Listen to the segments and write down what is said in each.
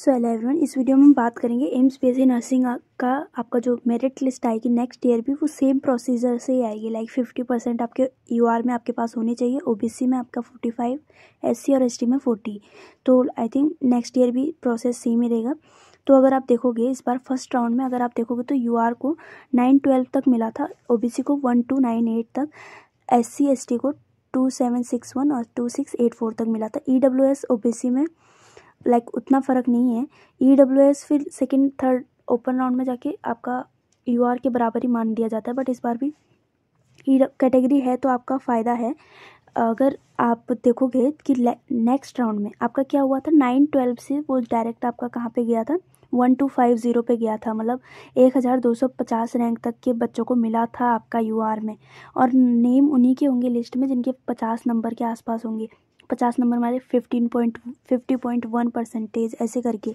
सो hello everyone इस video में हम बात करेंगे एम्स बी नर्सिंग का आपका जो मेरिट लिस्ट आएगी नेक्स्ट ईयर भी वो सेम प्रोसीजर से ही आएगी लाइक फिफ्टी परसेंट आपके यू आर में आपके पास होने चाहिए ओबीसी में आपका फोर्टी फाइव एस और एस में फोर्टी तो आई थिंक नेक्स्ट ईयर भी प्रोसेस सेम ही रहेगा तो अगर आप देखोगे इस बार फर्स्ट राउंड में अगर आप देखोगे तो यू को नाइन ट्वेल्व तक मिला था ओ को वन टू नाइन एट तक एस सी को टू सेवन सिक्स वन और टू सिक्स एट फोर तक मिला था E W S O B C में लाइक उतना फ़र्क नहीं है ई डब्ल्यू एस फिर सेकेंड थर्ड ओपन राउंड में जाके आपका यू आर के बराबर ही मान दिया जाता है बट इस बार भी ई e कैटेगरी है तो आपका फ़ायदा है अगर आप देखोगे कि नेक्स्ट राउंड में आपका क्या हुआ था नाइन ट्वेल्व से वो डायरेक्ट आपका कहाँ पे गया था वन टू फाइव ज़ीरो पे गया था मतलब एक हज़ार दो सौ पचास रैंक तक के बच्चों को मिला था आपका यू आर में और नेम उन्हीं के होंगे लिस्ट में जिनके पचास नंबर के आसपास होंगे पचास नंबर हमारे fifteen point fifty point one percentage ऐसे करके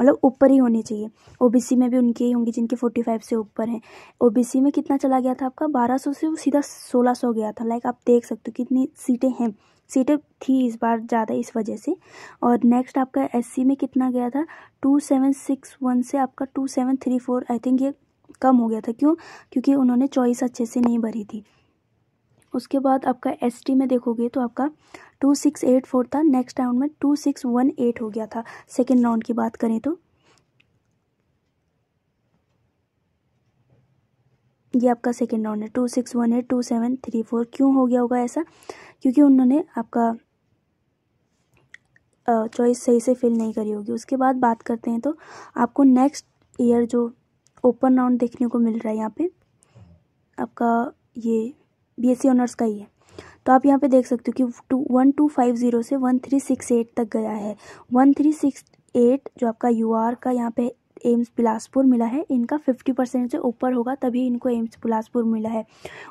मतलब ऊपर ही होने चाहिए ओबीसी में भी उनके ही होंगे जिनके फोर्टी फाइव से ऊपर हैं ओबीसी में कितना चला गया था आपका बारह सौ से वो सीधा सोलह सौ गया था लाइक आप देख सकते हो कितनी सीटें हैं सीटें थी इस बार ज़्यादा इस वजह से और नेक्स्ट आपका एस में कितना गया था टू सेवन सिक्स वन से आपका two seven three four I think ये कम हो गया था क्यों क्योंकि उन्होंने चॉइस अच्छे से नहीं भरी थी उसके बाद आपका एसटी में देखोगे तो आपका टू सिक्स एट फोर था नेक्स्ट राउंड में टू सिक्स वन एट हो गया था सेकेंड राउंड की बात करें तो ये आपका सेकेंड राउंड है two six one eight two seven three four क्यों हो गया होगा ऐसा क्योंकि उन्होंने आपका चॉइस सही से फिल नहीं करी होगी उसके बाद बात करते हैं तो आपको नेक्स्ट ईयर जो ओपन राउंड देखने को मिल रहा है यहाँ पे आपका ये बी एस सी ऑनर्स का ही है तो आप यहाँ पे देख सकते हो कि two one two five zero से वन थ्री सिक्स एट तक गया है वन थ्री सिक्स एट जो आपका यू आर का यहाँ पे एम्स बिलासपुर मिला है इनका फिफ्टी परसेंट से ऊपर होगा तभी इनको एम्स बिलासपुर मिला है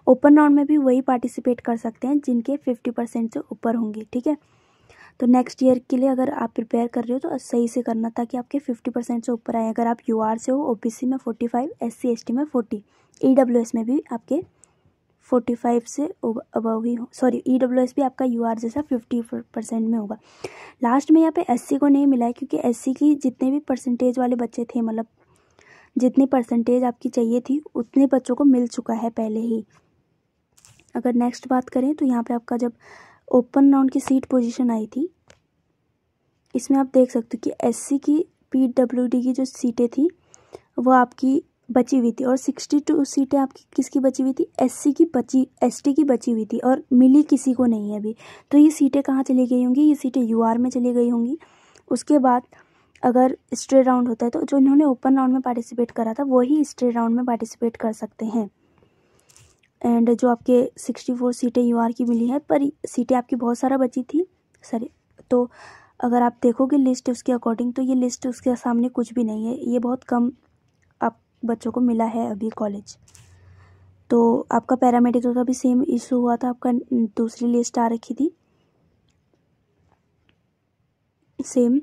ओपन राउंड में भी वही पार्टिसिपेट कर सकते हैं जिनके फिफ्टी परसेंट से ऊपर होंगे ठीक है तो नेक्स्ट ईयर के लिए अगर आप प्रिपेयर कर रहे हो तो सही से करना ताकि आपके फिफ्टी परसेंट से ऊपर आए अगर आप यू से हो ओ में फोर्टी फाइव एस सी में फोर्टी ई e में भी आपके फोर्टी फाइव से अबव ही हो सॉरी ई डब्ल्यू एस भी आपका यू आर जैसा फिफ्टी परसेंट में होगा लास्ट में यहाँ पे एस सी को नहीं मिला है क्योंकि एस सी की जितने भी परसेंटेज वाले बच्चे थे मतलब जितनी परसेंटेज आपकी चाहिए थी उतने बच्चों को मिल चुका है पहले ही अगर नेक्स्ट बात करें तो यहाँ पे आपका जब ओपन राउंड की सीट पोजिशन आई थी इसमें आप देख सकते हो कि सी की डी की जो सीटें थी वो आपकी बची हुई थी और सिक्सटी टू सीटें आपकी किसकी बची हुई थी एससी की बची एसटी की बची हुई थी और मिली किसी को नहीं है अभी तो ये सीटें कहाँ चली गई होंगी ये सीटें यूआर में चली गई होंगी उसके बाद अगर स्ट्रे राउंड होता है तो जो इन्होंने ओपन राउंड में पार्टिसिपेट करा था वही स्ट्रे राउंड में पार्टिसिपेट कर सकते हैं एंड जो आपके सिक्सटी फोर सीटें यू की मिली है पर सीटें आपकी बहुत सारा बची थी सॉरी तो अगर आप देखोगे लिस्ट उसके अकॉर्डिंग तो ये लिस्ट उसके सामने कुछ भी नहीं है ये बहुत कम बच्चों को मिला है अभी कॉलेज तो आपका पैरामेडिकल का भी सेम इशू हुआ था आपका दूसरी लिस्ट आ रखी थी सेम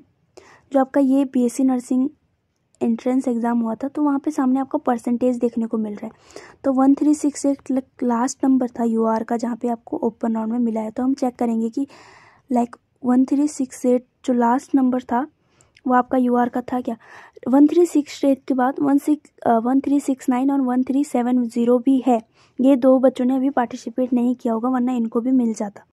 जो आपका ये बीएससी नर्सिंग एंट्रेंस एग्ज़ाम हुआ था तो वहाँ पे सामने आपको परसेंटेज देखने को मिल रहा है तो one three six eight last number था यू आर का जहाँ पे आपको ओपन राउंड में मिला है तो हम चेक करेंगे कि like one three six eight जो लास्ट नंबर था वो आपका यू आर का था क्या वन थ्री सिक्स एट के बाद one six one three six nine और वन थ्री सेवन ज़ीरो भी है ये दो बच्चों ने अभी पार्टिसिपेट नहीं किया होगा वरना इनको भी मिल जाता